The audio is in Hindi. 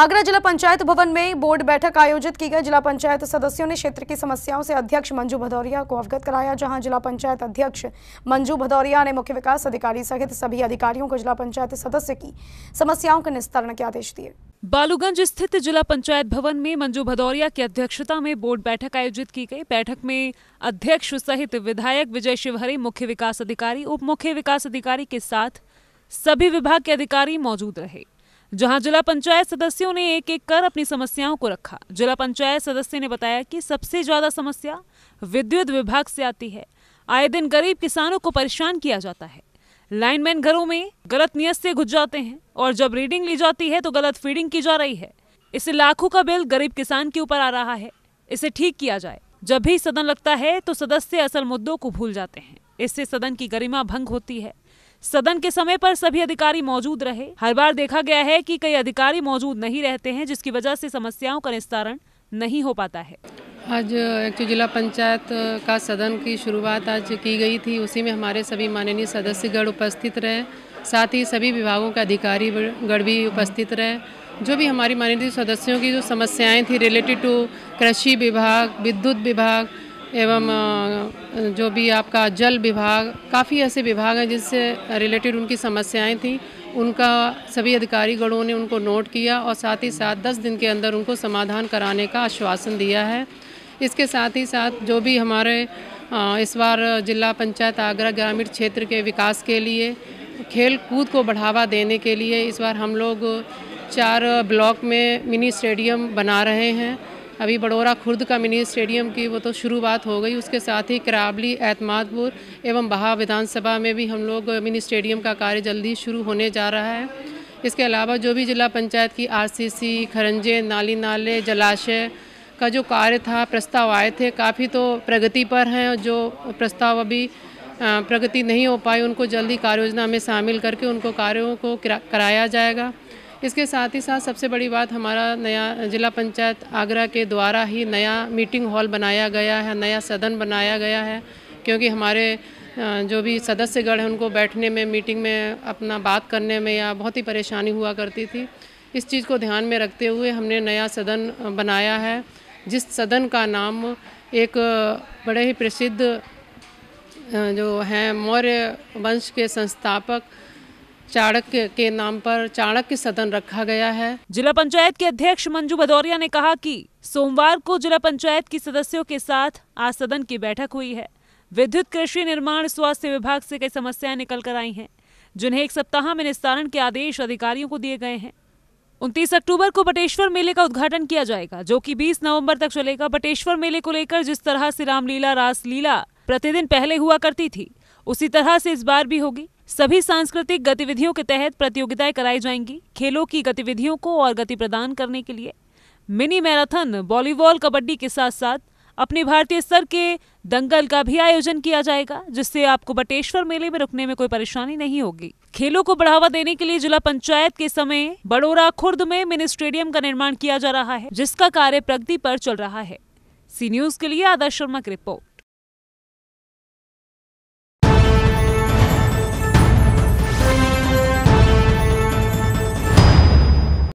आगरा जिला पंचायत भवन में बोर्ड बैठक आयोजित की गई जिला पंचायत सदस्यों ने क्षेत्र की समस्याओं से अध्यक्ष मंजू भदौरिया को अवगत कराया जहां जिला पंचायत अध्यक्ष मंजू भदौरिया ने मुख्य विकास अधिकारी सहित सभी अधिकारियों को जिला पंचायत सदस्य की समस्याओं के निस्तारण के आदेश दिए बालूगंज स्थित जिला पंचायत भवन में मंजू भदौरिया की अध्यक्षता में बोर्ड बैठक आयोजित की गई बैठक में अध्यक्ष सहित विधायक विजय शिवहरे मुख्य विकास अधिकारी उप मुख्य विकास अधिकारी के साथ सभी विभाग के अधिकारी मौजूद रहे जहां जिला पंचायत सदस्यों ने एक एक कर अपनी समस्याओं को रखा जिला पंचायत सदस्य ने बताया कि सबसे ज्यादा समस्या विद्युत विभाग से आती है आए दिन गरीब किसानों को परेशान किया जाता है लाइनमैन घरों में गलत नियत से घुस जाते हैं और जब रीडिंग ली जाती है तो गलत फीडिंग की जा रही है इससे लाखों का बिल गरीब किसान के ऊपर आ रहा है इसे ठीक किया जाए जब भी सदन लगता है तो सदस्य असल मुद्दों को भूल जाते हैं इससे सदन की गरिमा भंग होती है सदन के समय पर सभी अधिकारी मौजूद रहे हर बार देखा गया है कि कई अधिकारी मौजूद नहीं रहते हैं जिसकी वजह से समस्याओं का निस्तारण नहीं हो पाता है आज एक जिला पंचायत का सदन की शुरुआत आज की गई थी उसी में हमारे सभी माननीय सदस्यगण उपस्थित रहे साथ ही सभी विभागों के अधिकारी गण भी उपस्थित रहे जो भी हमारी माननीय सदस्यों की जो समस्याएं थी रिलेटेड टू कृषि विभाग विद्युत विभाग एवं जो भी आपका जल विभाग काफ़ी ऐसे विभाग हैं जिससे रिलेटेड उनकी समस्याएं थी उनका सभी अधिकारी गणों ने उनको नोट किया और साथ ही साथ दस दिन के अंदर उनको समाधान कराने का आश्वासन दिया है इसके साथ ही साथ जो भी हमारे इस बार जिला पंचायत आगरा ग्रामीण क्षेत्र के विकास के लिए खेल कूद को बढ़ावा देने के लिए इस बार हम लोग चार ब्लॉक में मिनी स्टेडियम बना रहे हैं अभी बड़ोरा खुर्द का मिनी स्टेडियम की वो तो शुरुआत हो गई उसके साथ ही करावली एतमादपुर एवं बहा विधानसभा में भी हम लोग मिनी स्टेडियम का कार्य जल्दी शुरू होने जा रहा है इसके अलावा जो भी जिला पंचायत की आरसीसी खरंजे नाली नाले जलाशय का जो कार्य था प्रस्ताव आए थे काफ़ी तो प्रगति पर हैं जो प्रस्ताव अभी प्रगति नहीं हो पाई उनको जल्दी योजना में शामिल करके उनको कार्यों को कराया जाएगा इसके साथ ही साथ सबसे बड़ी बात हमारा नया जिला पंचायत आगरा के द्वारा ही नया मीटिंग हॉल बनाया गया है नया सदन बनाया गया है क्योंकि हमारे जो भी सदस्यगण हैं उनको बैठने में मीटिंग में अपना बात करने में या बहुत ही परेशानी हुआ करती थी इस चीज़ को ध्यान में रखते हुए हमने नया सदन बनाया है जिस सदन का नाम एक बड़े ही प्रसिद्ध जो हैं मौर्य वंश के संस्थापक चाणक्य के नाम पर चाणक्य सदन रखा गया है जिला पंचायत के अध्यक्ष मंजू भदौरिया ने कहा कि सोमवार को जिला पंचायत की सदस्यों के साथ आज सदन की बैठक हुई है विद्युत कृषि निर्माण स्वास्थ्य विभाग से कई समस्याएं निकल कर आई हैं जिन्हें एक सप्ताह में निस्तारण के आदेश अधिकारियों को दिए गए हैं उनतीस अक्टूबर को बटेश्वर मेले का उद्घाटन किया जाएगा जो कि 20 नवंबर तक चलेगा बटेश्वर मेले को लेकर जिस तरह से रामलीला रासलीला प्रतिदिन पहले हुआ करती थी उसी तरह से इस बार भी होगी सभी सांस्कृतिक गतिविधियों के तहत प्रतियोगिताएं कराई जाएंगी खेलों की गतिविधियों को और गति प्रदान करने के लिए मिनी मैराथन वॉलीबॉल कबड्डी के साथ साथ अपने भारतीय स्तर के दंगल का भी आयोजन किया जाएगा जिससे आपको बटेश्वर मेले में रुकने में कोई परेशानी नहीं होगी खेलों को बढ़ावा देने के लिए जिला पंचायत के समय बड़ोरा खुर्द में मिनी स्टेडियम का निर्माण किया जा रहा है जिसका कार्य प्रगति पर चल रहा है सी न्यूज के लिए आदर्श शर्मा की रिपोर्ट